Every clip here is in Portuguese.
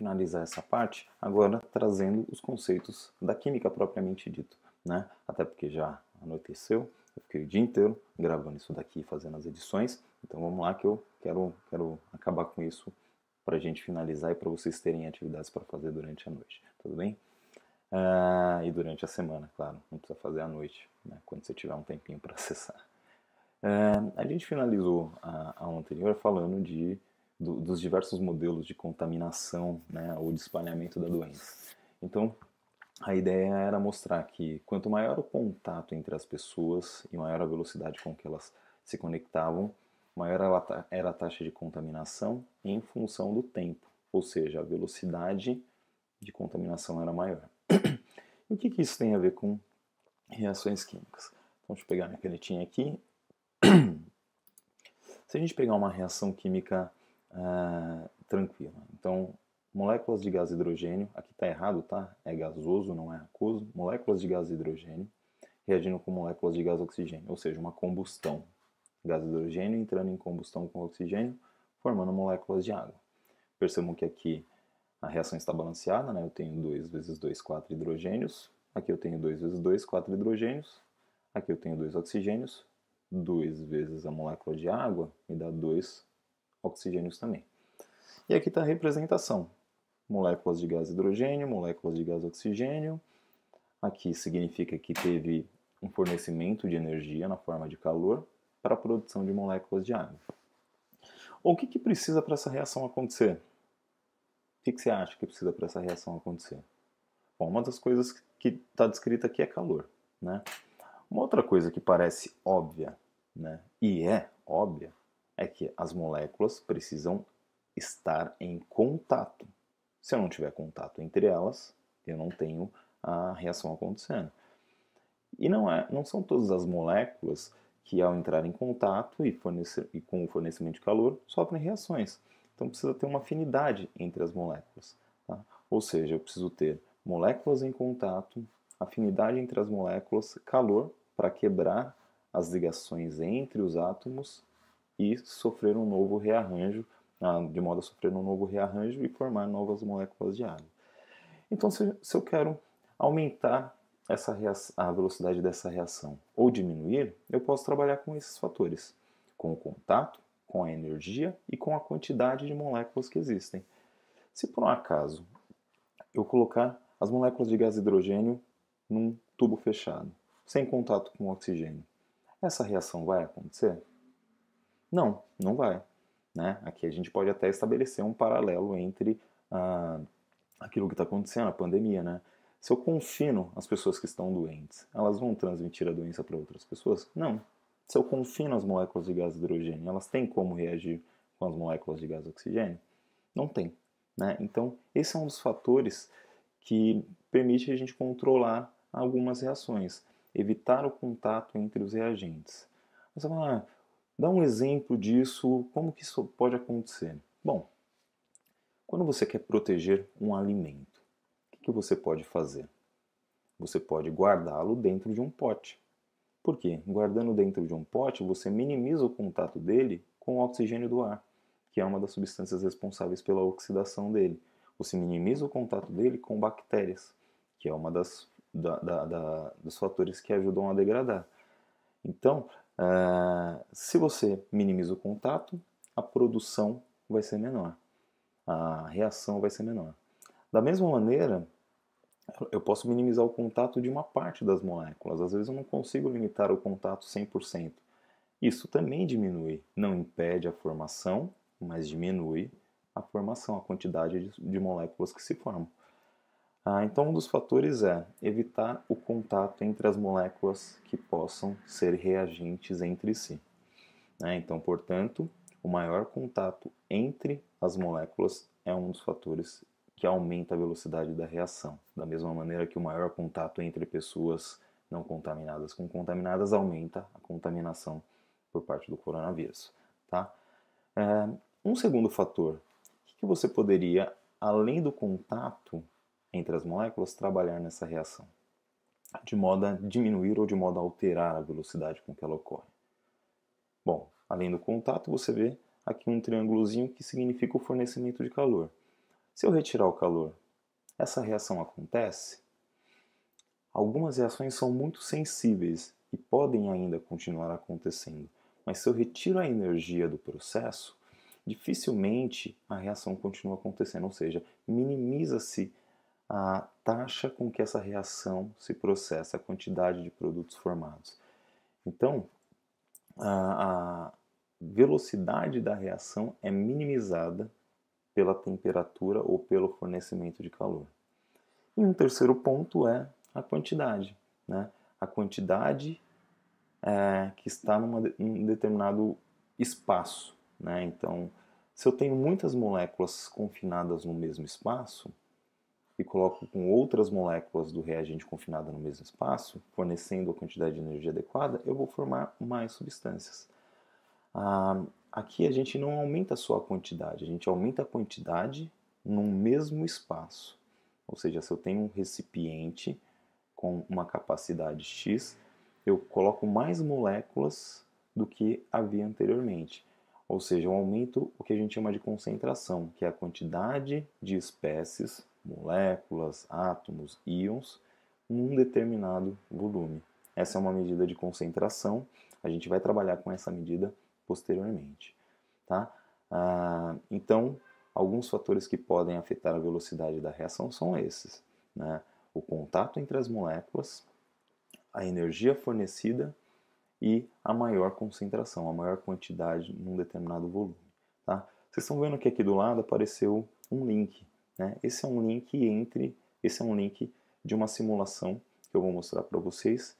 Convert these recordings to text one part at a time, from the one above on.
finalizar essa parte agora trazendo os conceitos da química propriamente dito, né? Até porque já anoiteceu, eu fiquei o dia inteiro gravando isso daqui, fazendo as edições. Então vamos lá que eu quero, quero acabar com isso para a gente finalizar e para vocês terem atividades para fazer durante a noite, tudo bem? Ah, e durante a semana, claro, não precisa fazer à noite, né? quando você tiver um tempinho para acessar. Ah, a gente finalizou a, a anterior falando de do, dos diversos modelos de contaminação né, ou de espalhamento da doença. Então, a ideia era mostrar que quanto maior o contato entre as pessoas e maior a velocidade com que elas se conectavam, maior era a taxa de contaminação em função do tempo, ou seja, a velocidade de contaminação era maior. e o que, que isso tem a ver com reações químicas? Então, deixa eu pegar minha canetinha aqui. Se a gente pegar uma reação química uh, ah, tranquila. Então, moléculas de gás hidrogênio, aqui está errado, tá? É gasoso, não é aquoso. Moléculas de gás hidrogênio reagindo com moléculas de gás oxigênio, ou seja, uma combustão. Gás hidrogênio entrando em combustão com oxigênio, formando moléculas de água. Percebam que aqui a reação está balanceada, né? Eu tenho 2 vezes 2, 4 hidrogênios. Aqui eu tenho 2 vezes 2, 4 hidrogênios. Aqui eu tenho 2 oxigênios. 2 vezes a molécula de água me dá 2 oxigênios também. E aqui está a representação. Moléculas de gás hidrogênio, moléculas de gás oxigênio. Aqui significa que teve um fornecimento de energia na forma de calor para a produção de moléculas de água. O que, que precisa para essa reação acontecer? O que, que você acha que precisa para essa reação acontecer? Bom, uma das coisas que está descrita aqui é calor. Né? Uma outra coisa que parece óbvia, né, e é óbvia, é que as moléculas precisam estar em contato. Se eu não tiver contato entre elas, eu não tenho a reação acontecendo. E não, é, não são todas as moléculas que, ao entrar em contato e, fornecer, e com o fornecimento de calor, sofrem reações. Então precisa ter uma afinidade entre as moléculas. Tá? Ou seja, eu preciso ter moléculas em contato, afinidade entre as moléculas, calor para quebrar as ligações entre os átomos e sofrer um novo rearranjo, de modo a sofrer um novo rearranjo e formar novas moléculas de água. Então, se, eu quero aumentar essa reação, a velocidade dessa reação ou diminuir, eu posso trabalhar com esses fatores, com o contato, com a energia e com a quantidade de moléculas que existem. Se por um acaso eu colocar as moléculas de gás hidrogênio num tubo fechado, sem contato com o oxigênio, essa reação vai acontecer? Não, não vai. Né? Aqui a gente pode até estabelecer um paralelo entre ah, aquilo que está acontecendo, a pandemia. Né? Se eu confino as pessoas que estão doentes, elas vão transmitir a doença para outras pessoas? Não. Se eu confino as moléculas de gás hidrogênio, elas têm como reagir com as moléculas de gás oxigênio? Não tem. Né? Então, esse é um dos fatores que permite a gente controlar algumas reações, evitar o contato entre os reagentes. Mas, ah, Dá um exemplo disso, como que isso pode acontecer? Bom, quando você quer proteger um alimento, o que, que você pode fazer? Você pode guardá-lo dentro de um pote. Por quê? Guardando dentro de um pote, você minimiza o contato dele com o oxigênio do ar, que é uma das substâncias responsáveis pela oxidação dele. Você minimiza o contato dele com bactérias, que é uma das da, da, da, dos fatores que ajudam a degradar. Então, Uh, se você minimiza o contato, a produção vai ser menor, a reação vai ser menor. Da mesma maneira, eu posso minimizar o contato de uma parte das moléculas. Às vezes eu não consigo limitar o contato 100%. Isso também diminui, não impede a formação, mas diminui a formação, a quantidade de, de moléculas que se formam. Ah, então, um dos fatores é evitar o contato entre as moléculas que possam ser reagentes entre si. Né? Então, portanto, o maior contato entre as moléculas é um dos fatores que aumenta a velocidade da reação. Da mesma maneira que o maior contato entre pessoas não contaminadas com contaminadas aumenta a contaminação por parte do coronavírus. Tá? É, um segundo fator o que você poderia, além do contato, entre as moléculas trabalhar nessa reação, de modo a diminuir ou de modo a alterar a velocidade com que ela ocorre. Bom, além do contato, você vê aqui um triângulozinho que significa o fornecimento de calor. Se eu retirar o calor, essa reação acontece? Algumas reações são muito sensíveis e podem ainda continuar acontecendo, mas se eu retiro a energia do processo, dificilmente a reação continua acontecendo, ou seja, minimiza-se a taxa com que essa reação se processa, a quantidade de produtos formados. Então, a, a velocidade da reação é minimizada pela temperatura ou pelo fornecimento de calor. E um terceiro ponto é a quantidade. Né? A quantidade é, que está em num determinado espaço. Né? Então, se eu tenho muitas moléculas confinadas no mesmo espaço, e coloco com outras moléculas do reagente confinado no mesmo espaço, fornecendo a quantidade de energia adequada, eu vou formar mais substâncias. Ah, aqui a gente não aumenta só a quantidade, a gente aumenta a quantidade no mesmo espaço. Ou seja, se eu tenho um recipiente com uma capacidade X, eu coloco mais moléculas do que havia anteriormente. Ou seja, eu aumento o que a gente chama de concentração, que é a quantidade de espécies moléculas, átomos, íons, num determinado volume. Essa é uma medida de concentração, a gente vai trabalhar com essa medida posteriormente. Tá? Ah, então, alguns fatores que podem afetar a velocidade da reação são esses: né? o contato entre as moléculas, a energia fornecida e a maior concentração, a maior quantidade num determinado volume. Tá? Vocês estão vendo que aqui do lado apareceu um link. Né? Esse é um link entre, esse é um link de uma simulação que eu vou mostrar para vocês,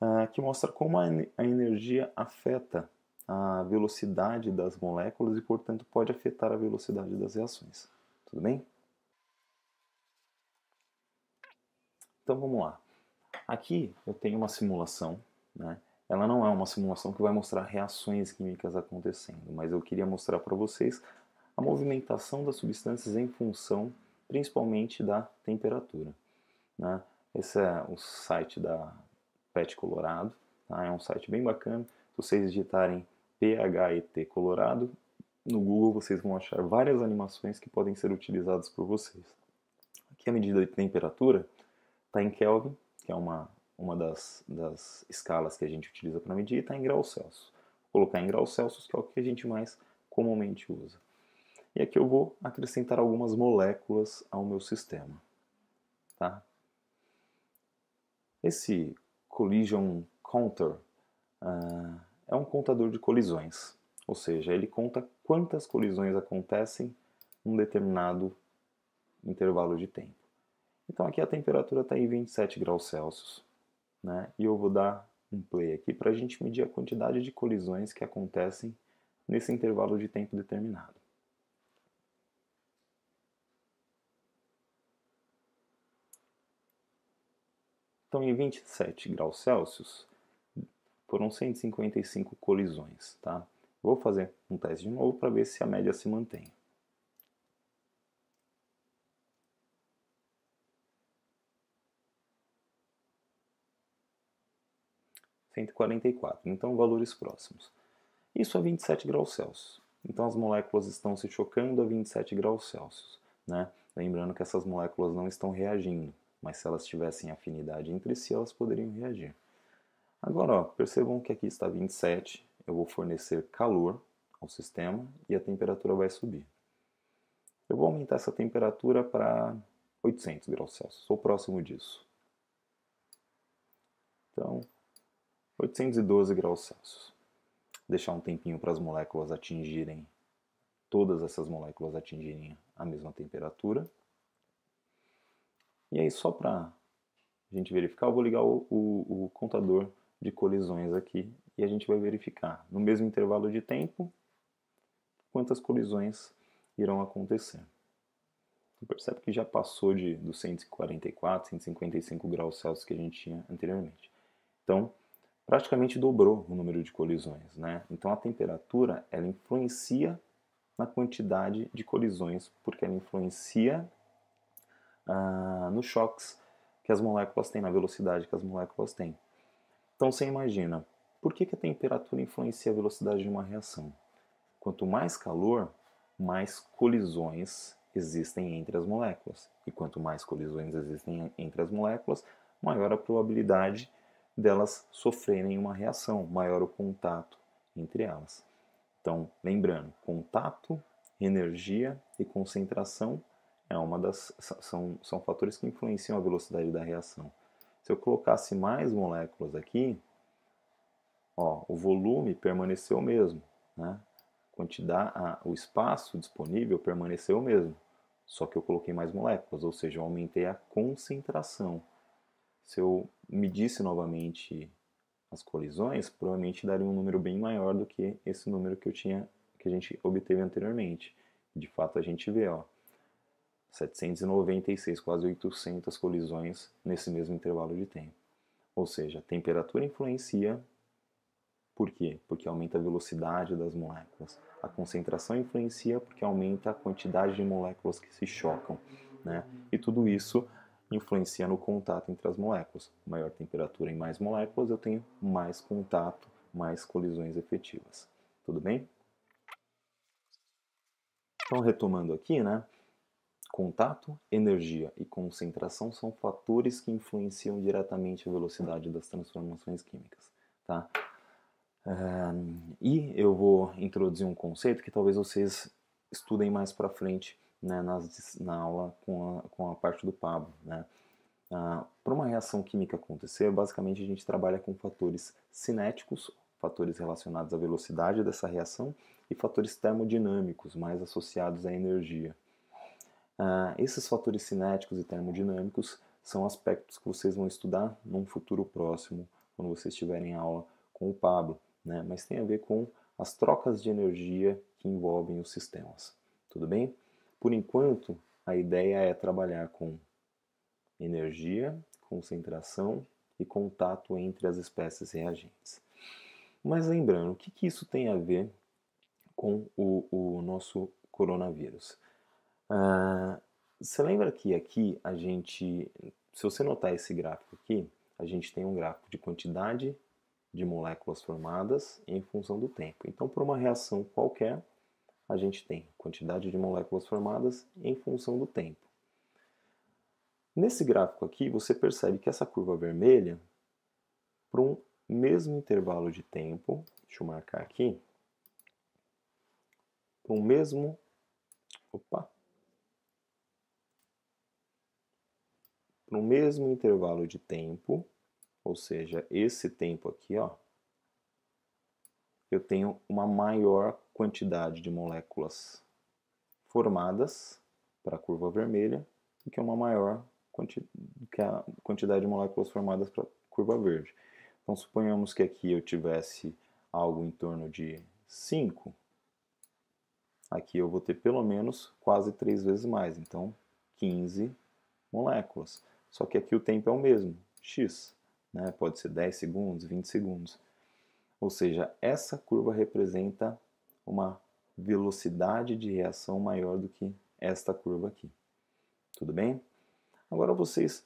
uh, que mostra como a, a energia afeta a velocidade das moléculas e, portanto, pode afetar a velocidade das reações. Tudo bem? Então vamos lá. Aqui eu tenho uma simulação, né? Ela não é uma simulação que vai mostrar reações químicas acontecendo, mas eu queria mostrar para vocês a movimentação das substâncias em função principalmente da temperatura. Né? Esse é o site da PET Colorado, tá? é um site bem bacana. Se vocês digitarem PHET Colorado no Google, vocês vão achar várias animações que podem ser utilizadas por vocês. Aqui a medida de temperatura está em Kelvin, que é uma, uma das, das escalas que a gente utiliza para medir, e está em graus Celsius. Vou colocar em graus Celsius, que é o que a gente mais comumente usa. E aqui eu vou acrescentar algumas moléculas ao meu sistema. Tá? Esse Collision Counter uh, é um contador de colisões, ou seja, ele conta quantas colisões acontecem num determinado intervalo de tempo. Então aqui a temperatura está em 27 graus Celsius, né? e eu vou dar um play aqui para a gente medir a quantidade de colisões que acontecem nesse intervalo de tempo determinado. estão em 27 graus Celsius, foram 155 colisões, tá? Vou fazer um teste de novo para ver se a média se mantém. ,144, então valores próximos. Isso a é 27 graus Celsius. Então as moléculas estão se chocando a 27 graus Celsius, né? Lembrando que essas moléculas não estão reagindo mas se elas tivessem afinidade entre si, elas poderiam reagir. Agora, ó, percebam que aqui está 27, eu vou fornecer calor ao sistema e a temperatura vai subir. Eu vou aumentar essa temperatura para 800 graus Celsius, ou próximo disso. Então, 812 graus Celsius. Deixar um tempinho para as moléculas atingirem, todas essas moléculas atingirem a mesma temperatura. E aí, só para a gente verificar, eu vou ligar o, o, o contador de colisões aqui e a gente vai verificar, no mesmo intervalo de tempo, quantas colisões irão acontecer. Você percebe que já passou de, dos 144, 155 graus Celsius que a gente tinha anteriormente. Então, praticamente dobrou o número de colisões. Né? Então, a temperatura ela influencia na quantidade de colisões, porque ela influencia ah, nos choques que as moléculas têm, na velocidade que as moléculas têm. Então você imagina, por que, que a temperatura influencia a velocidade de uma reação? Quanto mais calor, mais colisões existem entre as moléculas. E quanto mais colisões existem entre as moléculas, maior a probabilidade delas sofrerem uma reação, maior o contato entre elas. Então, lembrando, contato, energia e concentração é uma das são, são fatores que influenciam a velocidade da reação. Se eu colocasse mais moléculas aqui, ó, o volume permaneceu o mesmo, né? Quantidade, a, o espaço disponível permaneceu o mesmo, só que eu coloquei mais moléculas, ou seja, eu aumentei a concentração. Se eu medisse novamente as colisões, provavelmente daria um número bem maior do que esse número que eu tinha que a gente obteve anteriormente. De fato, a gente vê, ó, 796, quase 800 colisões nesse mesmo intervalo de tempo. Ou seja, a temperatura influencia. Por quê? Porque aumenta a velocidade das moléculas. A concentração influencia porque aumenta a quantidade de moléculas que se chocam. Né? E tudo isso influencia no contato entre as moléculas. Maior temperatura e mais moléculas, eu tenho mais contato, mais colisões efetivas. Tudo bem? Então, retomando aqui, né? Contato, energia e concentração são fatores que influenciam diretamente a velocidade das transformações químicas. Tá? Eh, e eu vou introduzir um conceito que talvez vocês estudem mais para frente né, nas, na aula com a, com a, parte do Pablo. Né? Uh, ah, para uma reação química acontecer, basicamente a gente trabalha com fatores cinéticos, fatores relacionados à velocidade dessa reação, e fatores termodinâmicos, mais associados à energia. Ah, esses fatores cinéticos e termodinâmicos são aspectos que vocês vão estudar num futuro próximo, quando vocês tiverem aula com o Pablo, né? mas tem a ver com as trocas de energia que envolvem os sistemas. Tudo bem? Por enquanto, a ideia é trabalhar com energia, concentração e contato entre as espécies reagentes. Mas lembrando, o que, que isso tem a ver com o, o nosso coronavírus? Ah, você lembra que aqui a gente, se você notar esse gráfico aqui, a gente tem um gráfico de quantidade de moléculas formadas em função do tempo. Então, por uma reação qualquer, a gente tem quantidade de moléculas formadas em função do tempo. Nesse gráfico aqui, você percebe que essa curva vermelha, para um mesmo intervalo de tempo, deixa eu marcar aqui, para um mesmo, opa, no mesmo intervalo de tempo, ou seja, esse tempo aqui, ó, eu tenho uma maior quantidade de moléculas formadas para a curva vermelha do que uma maior quanti que a quantidade de moléculas formadas para a curva verde. Então, suponhamos que aqui eu tivesse algo em torno de 5, aqui eu vou ter pelo menos quase 3 vezes mais, então 15 moléculas. Só que aqui o tempo é o mesmo, x, né? pode ser 10 segundos, 20 segundos. Ou seja, essa curva representa uma velocidade de reação maior do que esta curva aqui. Tudo bem? Agora vocês,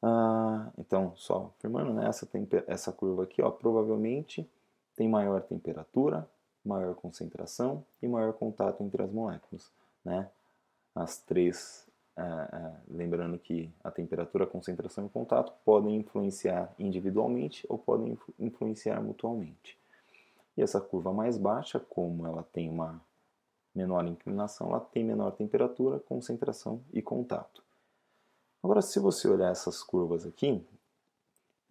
ah, então só afirmando, né, essa, essa curva aqui ó, provavelmente tem maior temperatura, maior concentração e maior contato entre as moléculas. Né? As três ah, ah, lembrando que a temperatura, a concentração e o contato podem influenciar individualmente ou podem influ influenciar mutualmente. E essa curva mais baixa, como ela tem uma menor inclinação, ela tem menor temperatura, concentração e contato. Agora, se você olhar essas curvas aqui,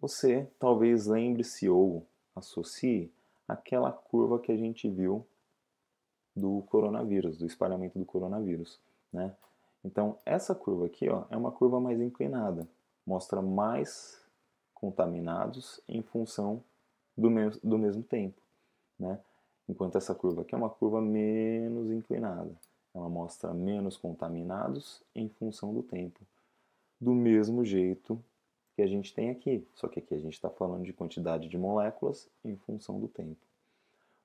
você talvez lembre-se ou associe aquela curva que a gente viu do coronavírus, do espalhamento do coronavírus. Né? Então, essa curva aqui ó, é uma curva mais inclinada, mostra mais contaminados em função do, me do mesmo tempo. Né? Enquanto essa curva aqui é uma curva menos inclinada, ela mostra menos contaminados em função do tempo. Do mesmo jeito que a gente tem aqui, só que aqui a gente está falando de quantidade de moléculas em função do tempo.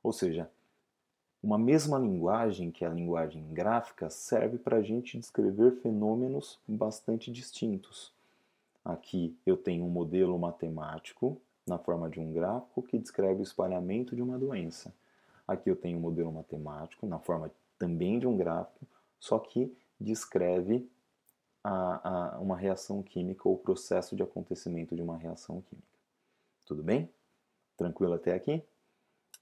Ou seja, uma mesma linguagem, que é a linguagem gráfica, serve para a gente descrever fenômenos bastante distintos. Aqui eu tenho um modelo matemático, na forma de um gráfico, que descreve o espalhamento de uma doença. Aqui eu tenho um modelo matemático, na forma também de um gráfico, só que descreve a, a, uma reação química ou o processo de acontecimento de uma reação química. Tudo bem? Tranquilo até aqui?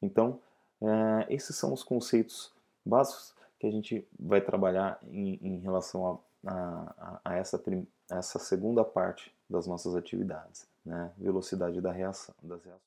Então, é, esses são os conceitos básicos que a gente vai trabalhar em, em relação a, a, a essa, prim, essa segunda parte das nossas atividades, né? velocidade da reação, das reações.